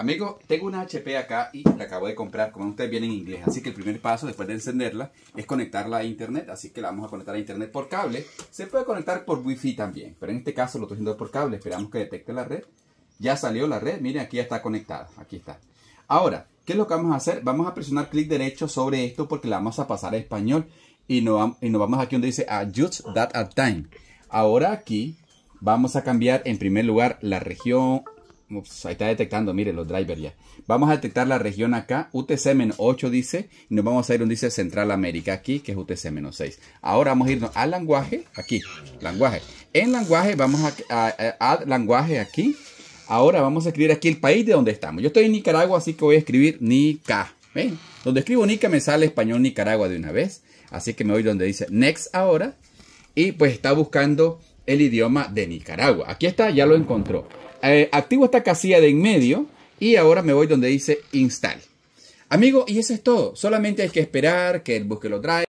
Amigo, tengo una HP acá y la acabo de comprar, como ustedes vienen en inglés. Así que el primer paso, después de encenderla, es conectarla a internet. Así que la vamos a conectar a internet por cable. Se puede conectar por wifi también, pero en este caso lo estoy haciendo por cable. Esperamos que detecte la red. Ya salió la red, miren, aquí ya está conectada. Aquí está. Ahora, ¿qué es lo que vamos a hacer? Vamos a presionar clic derecho sobre esto porque la vamos a pasar a español. Y nos, y nos vamos aquí donde dice Adjust That at Time. Ahora aquí vamos a cambiar en primer lugar la región, pues, ahí está detectando, mire los drivers ya. Vamos a detectar la región acá, UTC-8 dice, y nos vamos a ir donde dice Central América aquí, que es UTC-6. Ahora vamos a irnos al lenguaje, aquí, lenguaje. En lenguaje vamos a, a, lenguaje aquí. Ahora vamos a escribir aquí el país de donde estamos. Yo estoy en Nicaragua, así que voy a escribir Nica. ¿Ven? Donde escribo Nica me sale español Nicaragua de una vez. Así que me voy donde dice Next ahora. Y pues está buscando el idioma de Nicaragua. Aquí está, ya lo encontró. Eh, activo esta casilla de en medio y ahora me voy donde dice install. Amigo, y eso es todo. Solamente hay que esperar que el busque lo traiga.